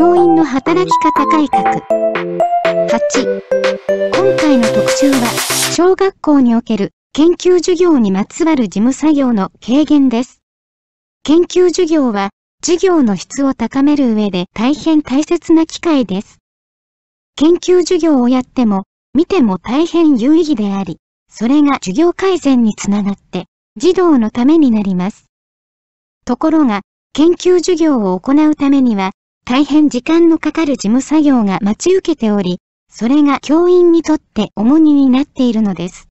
教員の働き方改革。8、今回の特集は、小学校における研究授業にまつわる事務作業の軽減です。研究授業は、授業の質を高める上で大変大切な機会です。研究授業をやっても、見ても大変有意義であり、それが授業改善につながって、児童のためになります。ところが、研究授業を行うためには、大変時間のかかる事務作業が待ち受けており、それが教員にとって重荷になっているのです。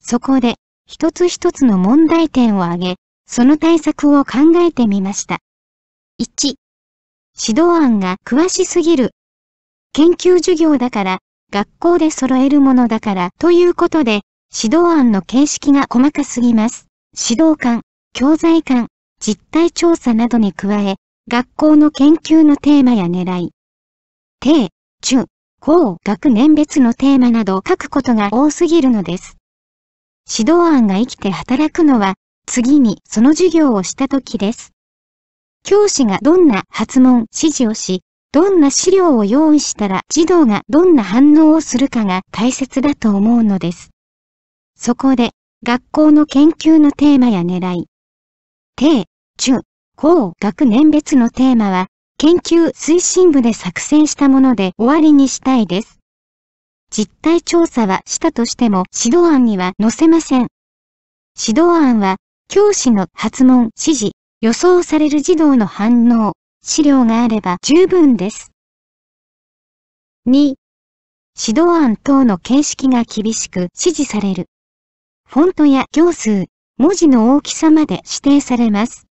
そこで、一つ一つの問題点を挙げ、その対策を考えてみました。1、指導案が詳しすぎる。研究授業だから、学校で揃えるものだから、ということで、指導案の形式が細かすぎます。指導官、教材官、実態調査などに加え、学校の研究のテーマや狙い、低、中、高、学年別のテーマなど書くことが多すぎるのです。指導案が生きて働くのは、次にその授業をした時です。教師がどんな発問、指示をし、どんな資料を用意したら児童がどんな反応をするかが大切だと思うのです。そこで、学校の研究のテーマや狙い、低、中、高学年別のテーマは、研究推進部で作成したもので終わりにしたいです。実態調査はしたとしても指導案には載せません。指導案は、教師の発問、指示、予想される児童の反応、資料があれば十分です。2. 指導案等の形式が厳しく指示される。フォントや行数、文字の大きさまで指定されます。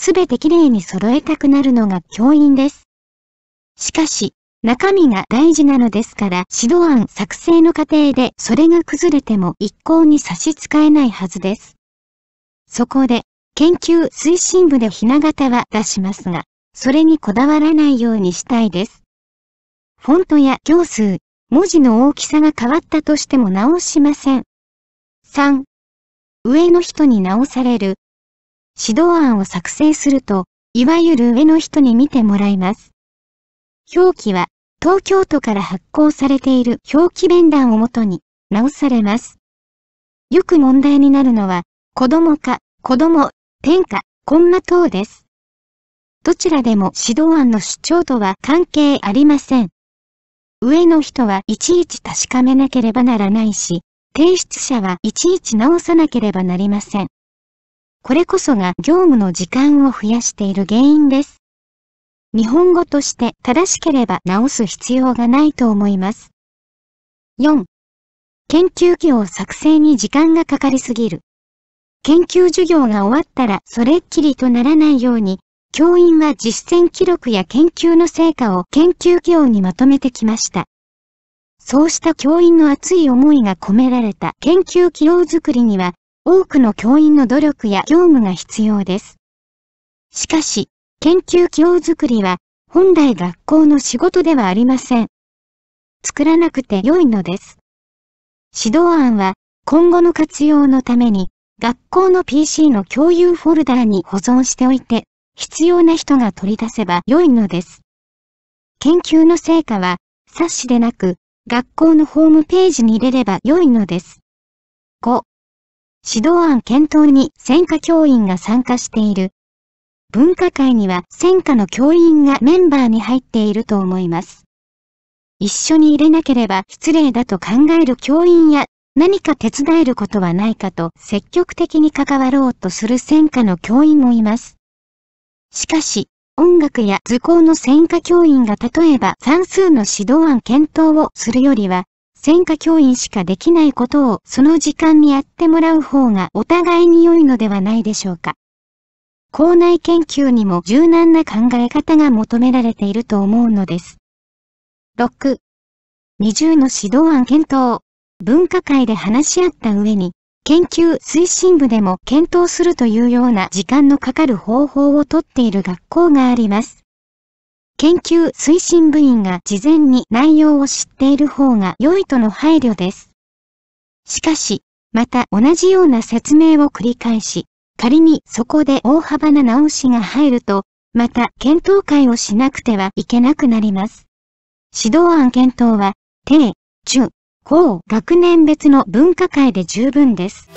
すべてきれいに揃えたくなるのが教員です。しかし、中身が大事なのですから指導案作成の過程でそれが崩れても一向に差し支えないはずです。そこで、研究推進部でひな形は出しますが、それにこだわらないようにしたいです。フォントや行数、文字の大きさが変わったとしても直しません。3. 上の人に直される指導案を作成すると、いわゆる上の人に見てもらいます。表記は、東京都から発行されている表記弁談をもとに直されます。よく問題になるのは、子供か、子供、天下、コンマ等です。どちらでも指導案の主張とは関係ありません。上の人はいちいち確かめなければならないし、提出者はいちいち直さなければなりません。これこそが業務の時間を増やしている原因です。日本語として正しければ直す必要がないと思います。4. 研究業作成に時間がかかりすぎる。研究授業が終わったらそれっきりとならないように、教員は実践記録や研究の成果を研究業にまとめてきました。そうした教員の熱い思いが込められた研究記録作りには多くの教員の努力や業務が必要です。しかし、研究機能づくりは、本来学校の仕事ではありません。作らなくて良いのです。指導案は、今後の活用のために、学校の PC の共有フォルダーに保存しておいて、必要な人が取り出せば良いのです。研究の成果は、冊子でなく、学校のホームページに入れれば良いのです。5. 指導案検討に選科教員が参加している。文化会には選科の教員がメンバーに入っていると思います。一緒に入れなければ失礼だと考える教員や何か手伝えることはないかと積極的に関わろうとする選科の教員もいます。しかし、音楽や図工の選科教員が例えば算数の指導案検討をするよりは、専科教員しかできないことをその時間にやってもらう方がお互いに良いのではないでしょうか。校内研究にも柔軟な考え方が求められていると思うのです。6. 20の指導案検討。分科会で話し合った上に、研究推進部でも検討するというような時間のかかる方法をとっている学校があります。研究推進部員が事前に内容を知っている方が良いとの配慮です。しかし、また同じような説明を繰り返し、仮にそこで大幅な直しが入ると、また検討会をしなくてはいけなくなります。指導案検討は、低、中、高学年別の分科会で十分です。